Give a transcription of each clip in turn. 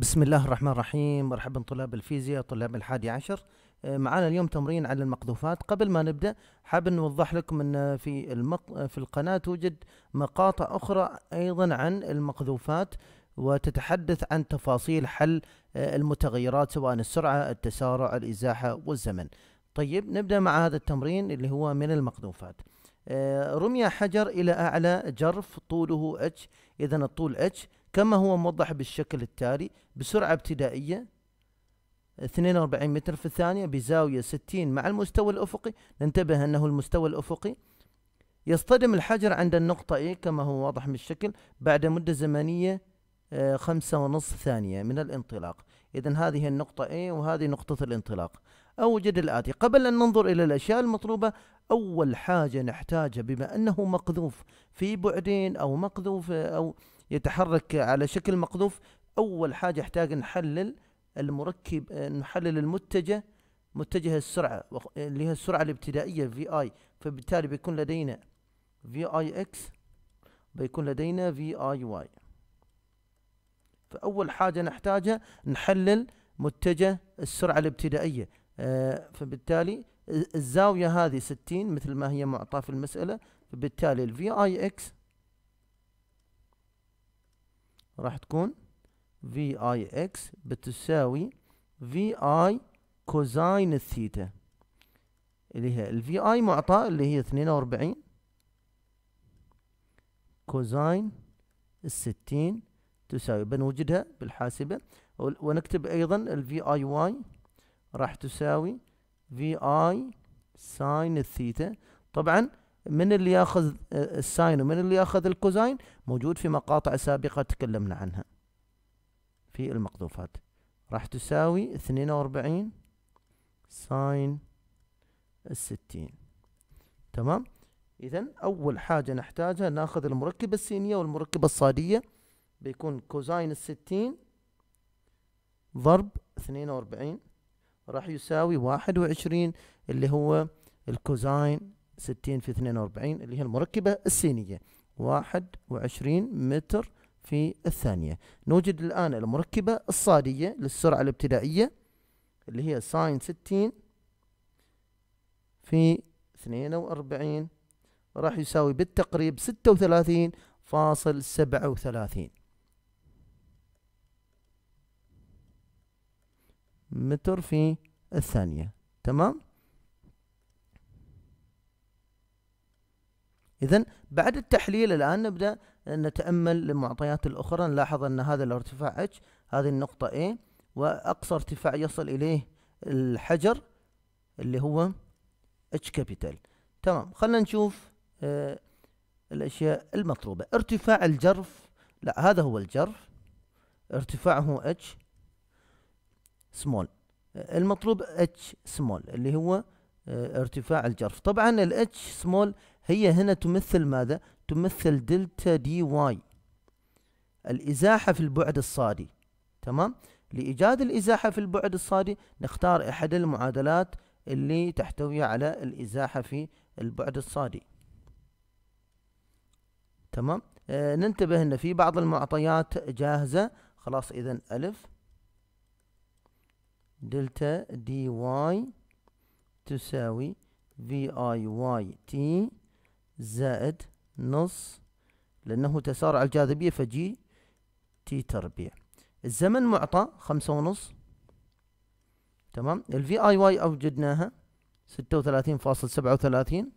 بسم الله الرحمن الرحيم مرحبا طلاب الفيزياء طلاب الحادي عشر آه، معانا اليوم تمرين على المقذوفات قبل ما نبدأ حاب نوضح لكم أن في, المق... في القناة توجد مقاطع أخرى أيضا عن المقذوفات وتتحدث عن تفاصيل حل آه، المتغيرات سواء السرعة التسارع الإزاحة والزمن طيب نبدأ مع هذا التمرين اللي هو من المقذوفات آه، رمي حجر إلى أعلى جرف طوله اتش إذا الطول اتش كما هو موضح بالشكل التالي بسرعة ابتدائية 42 متر في الثانية بزاوية 60 مع المستوى الأفقي ننتبه أنه المستوى الأفقي يصطدم الحجر عند النقطة A كما هو واضح من الشكل بعد مدة زمنية آه، خمسة ونصف ثانية من الانطلاق إذا هذه النقطة A وهذه نقطة الانطلاق أوجد الآتي قبل أن ننظر إلى الأشياء المطلوبة أول حاجة نحتاجها بما أنه مقذوف في بعدين أو مقذوف أو يتحرك على شكل مقذوف اول حاجه احتاج نحلل المركب نحلل المتجه متجه السرعه اللي هي السرعه الابتدائيه في اي فبالتالي بيكون لدينا في اي اكس بيكون لدينا في اي واي فاول حاجه نحتاجها نحلل متجه السرعه الابتدائيه آه، فبالتالي الزاويه هذه 60 مثل ما هي معطاه في المساله فبالتالي الفي اي اكس راح تكون في اي اكس بتساوي في اي كوزاين الثيتا اللي هي الفي اي معطى اللي هي اثنين واربعين كوزاين الستين تساوي بنوجدها بالحاسبة ونكتب أيضا الفي اي واي راح تساوي في اي ساين الثيتا طبعا من اللي ياخذ الساين ومن اللي ياخذ الكوزاين موجود في مقاطع سابقة تكلمنا عنها في المقذوفات راح تساوي اثنين واربعين ساين الستين تمام إذا أول حاجة نحتاجها ناخذ المركبة السينية والمركبة الصادية بيكون كوزاين الستين ضرب اثنين واربعين راح يساوي واحد وعشرين اللي هو الكوزاين 60 في 42 اللي هي المركبة الصينية 21 متر في الثانية نوجد الآن المركبة الصادية للسرعة الابتدائية اللي هي ساين 60 في 42 راح يساوي بالتقريب 36.37 متر في الثانية تمام؟ إذا بعد التحليل الآن نبدأ نتأمل المعطيات الأخرى نلاحظ أن هذا الارتفاع H هذه النقطة A وأقصى ارتفاع يصل إليه الحجر اللي هو H كابيتال تمام خلنا نشوف آه الأشياء المطلوبة ارتفاع الجرف لا هذا هو الجرف ارتفاعه H سمول المطلوب H سمول اللي هو آه، ارتفاع الجرف طبعا ال H سمول هي هنا تمثل ماذا؟ تمثل دلتا دي واي الإزاحة في البعد الصادي تمام؟ لإيجاد الإزاحة في البعد الصادي نختار أحد المعادلات اللي تحتوي على الإزاحة في البعد الصادي تمام؟ آه ننتبه أن في بعض المعطيات جاهزة خلاص إذا ألف دلتا دي واي تساوي في اي واي تي زائد نص لأنه تسارع الجاذبية فجي تي تربيع الزمن معطى خمسة ونص تمام الفي اي واي أوجدناها ستة وثلاثين فاصل سبعة وثلاثين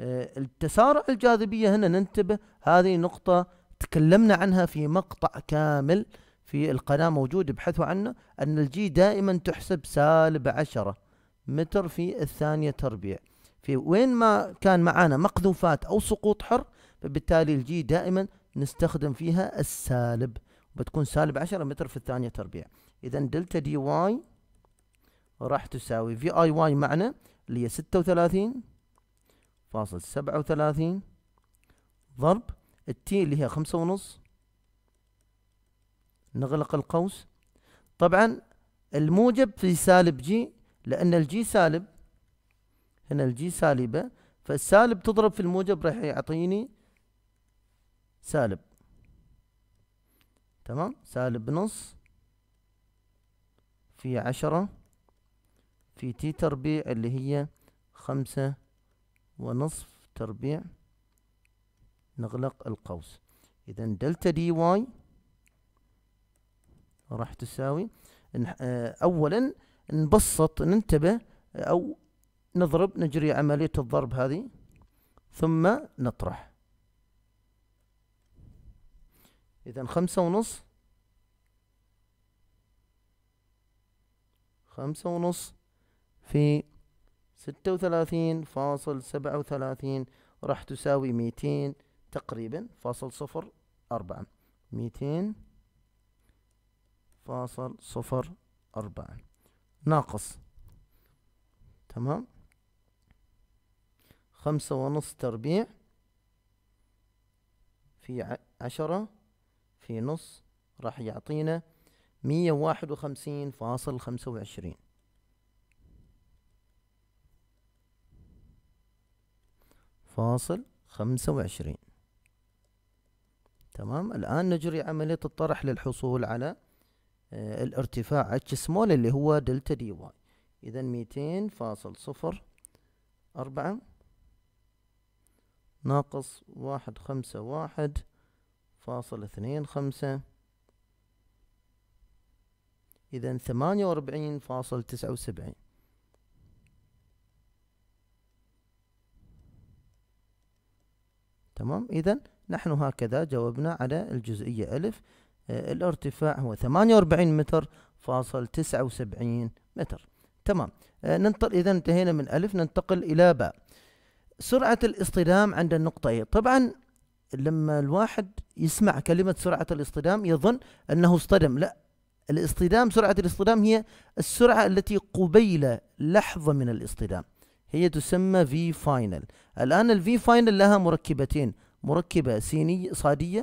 آه، التسارع الجاذبية هنا ننتبه هذه نقطة تكلمنا عنها في مقطع كامل في القناة موجود ابحثوا عنه أن الجي دائما تحسب سالب عشرة متر في الثانية تربيع في وين ما كان معانا مقذوفات أو سقوط حر فبالتالي الجي دائما نستخدم فيها السالب بتكون سالب 10 متر في الثانية تربيع إذا دلتا دي واي راح تساوي في اي واي معنا اللي هي 36 فاصل 37 ضرب التي اللي هي خمسة ونص نغلق القوس طبعا الموجب في سالب جي لأن الجي سالب هنا الجي سالبة فالسالب تضرب في الموجب راح يعطيني سالب تمام سالب نص في عشرة في تي تربيع اللي هي خمسة ونصف تربيع نغلق القوس إذا دلتا دي واي راح تساوي آه، أولا نبسط ننتبه أو نضرب نجري عملية الضرب هذه ثم نطرح إذا خمسة ونص خمسة ونص في ستة وثلاثين فاصل سبعة وثلاثين راح تساوي ميتين تقريبا فاصل صفر أربعة ميتين فاصل صفر أربعة ناقص تمام خمسة ونص تربيع في عشرة في نص راح يعطينا مية واحد وخمسين فاصل خمسة وعشرين فاصل خمسة وعشرين تمام الآن نجري عملية الطرح للحصول على آه، الارتفاع اتش سمول اللي هو دلتا دي واي إذا ميتين فاصل صفر أربعة ناقص واحد خمسة واحد فاصل اثنين خمسة إذا ثمانية وأربعين فاصل تسعة وسبعين تمام إذا نحن هكذا جاوبنا على الجزئية ألف آه الارتفاع هو ثمانية وأربعين متر فاصل تسعة وسبعين متر تمام آه ننتقل إذا انتهينا من ألف ننتقل إلى باء سرعة الاصطدام عند النقطة A طبعا لما الواحد يسمع كلمة سرعة الاصطدام يظن أنه اصطدم لا الاصطدام سرعة الاصطدام هي السرعة التي قبيل لحظة من الاصطدام هي تسمى في فاينل الآن الفي فاينل لها مركبتين مركبة سينية صادية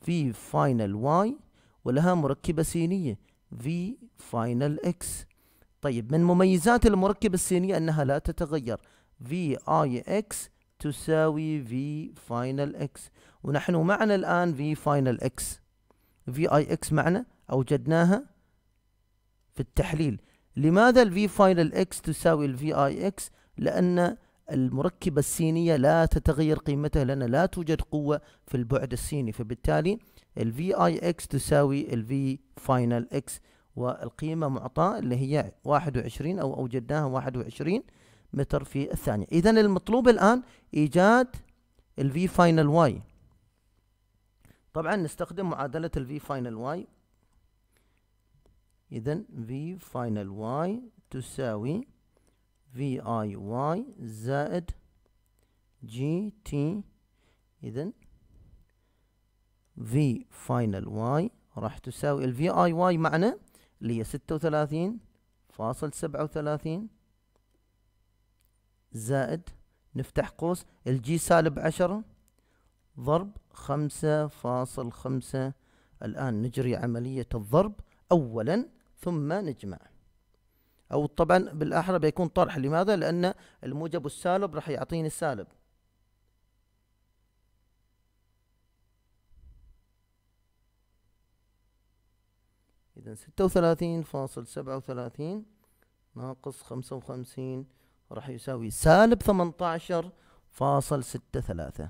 في فاينل واي ولها مركبة سينية في فاينل اكس طيب من مميزات المركبة السينية أنها لا تتغير في اي اكس تساوي في فاينل اكس ونحن معنا الآن في فاينل اكس في اي اكس معنا أوجدناها في التحليل لماذا الفي فاينل اكس تساوي الفي اي اكس لأن المركبة السينية لا تتغير قيمتها لأن لا توجد قوة في البعد السيني فبالتالي الفي اي اكس تساوي الفي فاينل اكس والقيمة معطاة اللي هي 21 أو أوجدناها 21 متر في الثانية إذا المطلوب الآن إيجاد V فاينل Y طبعا نستخدم معادلة V فاينل Y إذا V فاينل Y تساوي V I Y زائد GT إذا V فاينل Y راح تساوي V I Y معنا اللي هي ستة وثلاثين فاصل سبعة وثلاثين زائد نفتح قوس الجي سالب عشرة ضرب خمسة فاصل خمسة الآن نجري عملية الضرب أولا ثم نجمع أو طبعا بالأحرى بيكون طرح لماذا؟ لأن الموجب والسالب راح يعطيني السالب إذا ستة وثلاثين فاصل سبعة وثلاثين ناقص خمسة وخمسين راح يساوي سالب 18 فاصل ستة ثلاثة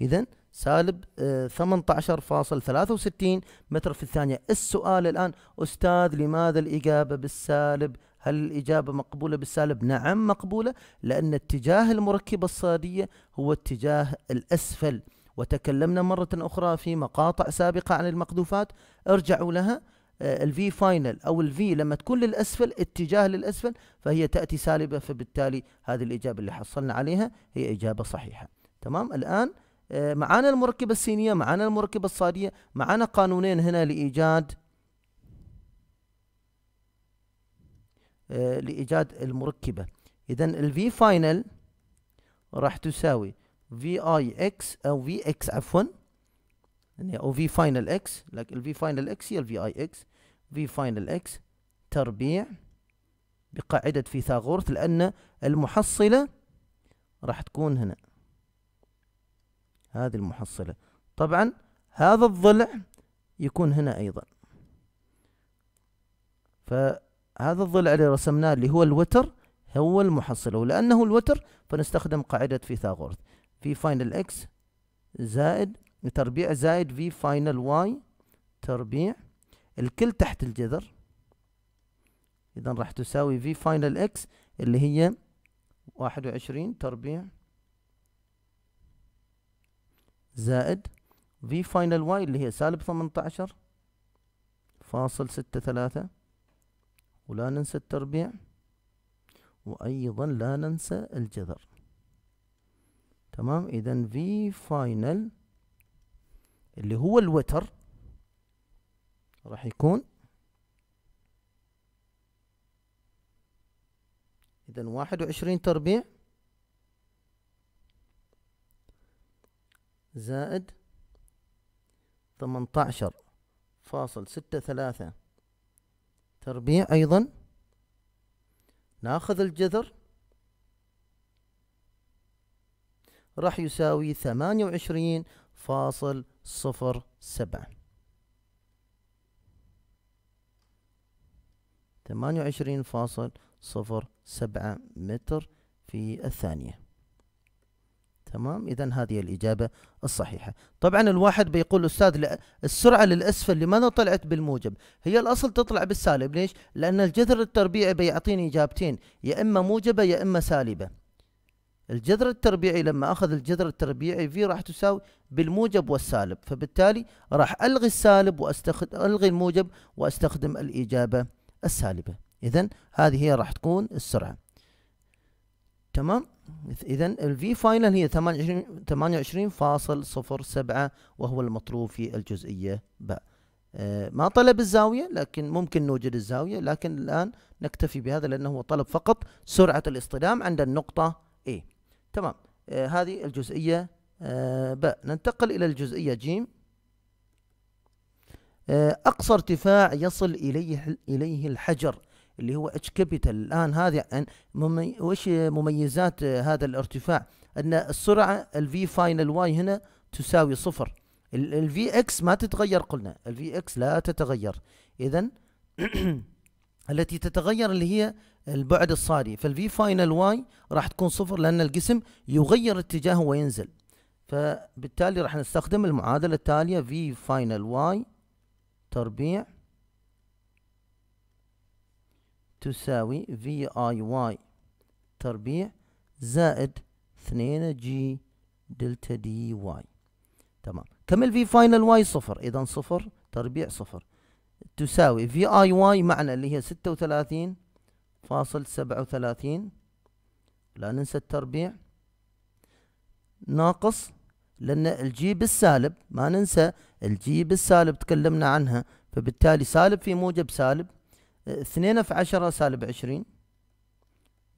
إذا سالب آه، ثمانية فاصل ثلاثة وستين متر في الثانية السؤال الآن أستاذ لماذا الإجابة بالسالب هل الإجابة مقبولة بالسالب؟ نعم مقبولة لأن اتجاه المركبة الصادية هو اتجاه الأسفل وتكلمنا مرة أخرى في مقاطع سابقة عن المقذوفات ارجعوا لها آه، الفي فاينل أو الفي لما تكون للأسفل اتجاه للأسفل فهي تأتي سالبة فبالتالي هذه الإجابة اللي حصلنا عليها هي إجابة صحيحة تمام الآن آه، معانا المركبة السينية معانا المركبة الصادية معانا قانونين هنا لإيجاد آه، لإيجاد المركبة إذا الفي فاينل راح تساوي في اي اكس او في اكس عفوا يعني او في فاينل اكس لكن الفي فاينل اكس هي الفي اي اكس في فاينل اكس تربيع بقاعدة فيثاغورث لأن المحصلة راح تكون هنا هذه المحصلة طبعا هذا الضلع يكون هنا أيضا فهذا الضلع اللي رسمناه اللي هو الوتر هو المحصلة ولأنه الوتر فنستخدم قاعدة فيثاغورث في فاينل اكس زائد تربيع زائد في فاينل واي تربيع الكل تحت الجذر اذا راح تساوي في فاينل اكس اللي هي واحد وعشرين تربيع زائد في فاينل واي اللي هي سالب ثمنتاشر فاصل ستة ثلاثة ولا ننسى التربيع وأيضا لا ننسى الجذر تمام اذا في فاينل اللي هو الوتر راح يكون اذا واحد وعشرين تربيع زائد ثمنتعشر فاصل ستة ثلاثة تربيع أيضا ناخذ الجذر راح يساوي ثمانية وعشرين فاصل صفر سبعة ثمانية وعشرين فاصل صفر سبعة متر في الثانية تمام إذا هذه الإجابة الصحيحة طبعا الواحد بيقول استاذ السرعة للأسفل لماذا طلعت بالموجب هي الأصل تطلع بالسالب ليش لأن الجذر التربيعي بيعطيني إجابتين يا إما موجبة يا إما سالبة الجذر التربيعي لما اخذ الجذر التربيعي في راح تساوي بالموجب والسالب فبالتالي راح الغي السالب واستخدم الغي الموجب واستخدم الاجابه السالبه اذا هذه هي راح تكون السرعه تمام اذا الفي فاينل هي 28.07 وهو المطلوب في الجزئيه ب آه، ما طلب الزاوية لكن ممكن نوجد الزاوية لكن الآن نكتفي بهذا لأنه طلب فقط سرعة الاصطدام عند النقطة A تمام آه، هذه الجزئية آه، ب ننتقل إلى الجزئية جيم آه، أقصى ارتفاع يصل إليه إليه الحجر اللي هو اتش كابيتال الآن هذه ممي وش مميزات هذا الارتفاع أن السرعة الفي فاينل واي هنا تساوي صفر الفي اكس ما تتغير قلنا الفي اكس لا تتغير إذا التي تتغير اللي هي البعد الصاري فالفي فاينل واي راح تكون صفر لأن الجسم يغير اتجاهه وينزل فبالتالي راح نستخدم المعادلة التالية في فاينل واي تربيع تساوي في اي واي تربيع زائد 2 جي دلتا دي واي تمام كم الفي فاينل واي صفر اذا صفر تربيع صفر تساوي في اي واي معنى اللي هي 36 فاصل سبعة وثلاثين لا ننسى التربيع ناقص لأن الجي بالسالب ما ننسى الجي بالسالب تكلمنا عنها فبالتالي سالب في موجب سالب اثنين في عشرة سالب عشرين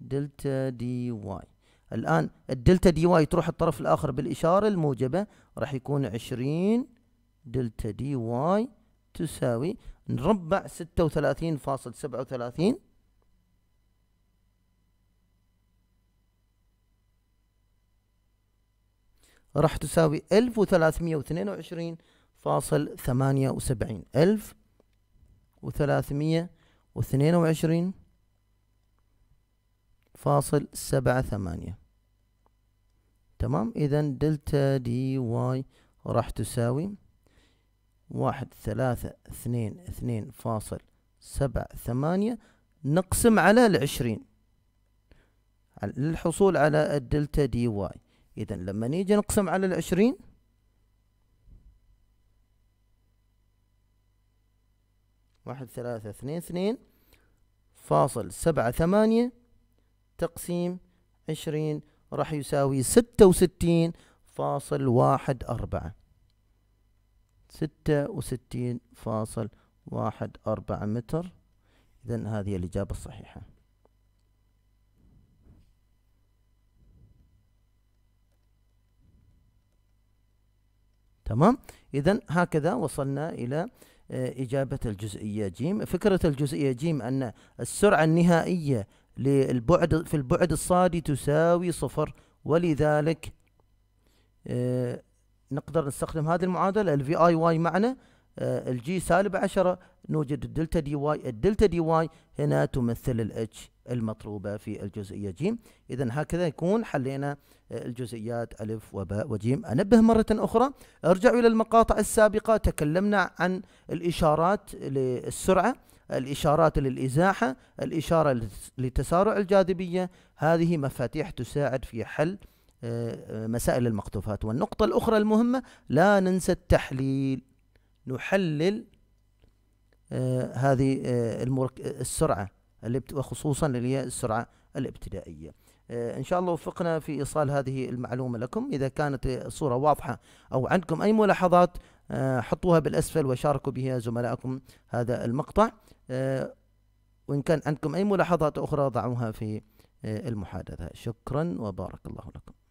دلتا دي واي الآن الدلتا دي واي تروح الطرف الآخر بالإشارة الموجبة راح يكون عشرين دلتا دي واي تساوي نربع ستة وثلاثين فاصل سبعة وثلاثين راح تساوي 1322.78 1322 فاصل سبعة ثمانية تمام إذا دلتا دي واي راح تساوي واحد ثلاثة اثنين اثنين فاصل سبعة ثمانية نقسم على العشرين للحصول على الدلتا دي واي إذا لما نيجي نقسم على العشرين واحد ثلاثة اثنين اثنين فاصل سبعة ثمانية تقسيم عشرين راح يساوي ستة وستين فاصل واحد أربعة ستة وستين فاصل واحد أربعة متر إذا هذه الإجابة الصحيحة تمام إذا هكذا وصلنا إلى آه، إجابة الجزئية ج فكرة الجزئية ج أن السرعة النهائية للبعد في البعد الصادي تساوي صفر ولذلك آه، نقدر نستخدم هذه المعادلة الفي اي واي معنا آه، الجي سالب عشرة نوجد الدلتا دي واي الدلتا دي واي هنا تمثل الاتش المطلوبة في الجزئية جيم إذا هكذا يكون حلينا آه، الجزئيات ألف وباء وجيم أنبه مرة أخرى ارجعوا إلى المقاطع السابقة تكلمنا عن الإشارات للسرعة الإشارات للإزاحة الإشارة لتسارع الجاذبية هذه مفاتيح تساعد في حل آه، مسائل المقطوفات والنقطة الأخرى المهمة لا ننسى التحليل نحلل آه هذه آه المرك... السرعة وخصوصا اللي هي السرعة الابتدائية آه إن شاء الله وفقنا في إيصال هذه المعلومة لكم إذا كانت الصورة واضحة أو عندكم أي ملاحظات آه، حطوها بالأسفل وشاركوا بها زملائكم هذا المقطع آه، وإن كان عندكم أي ملاحظات أخرى ضعوها في آه، المحادثة شكرا وبارك الله لكم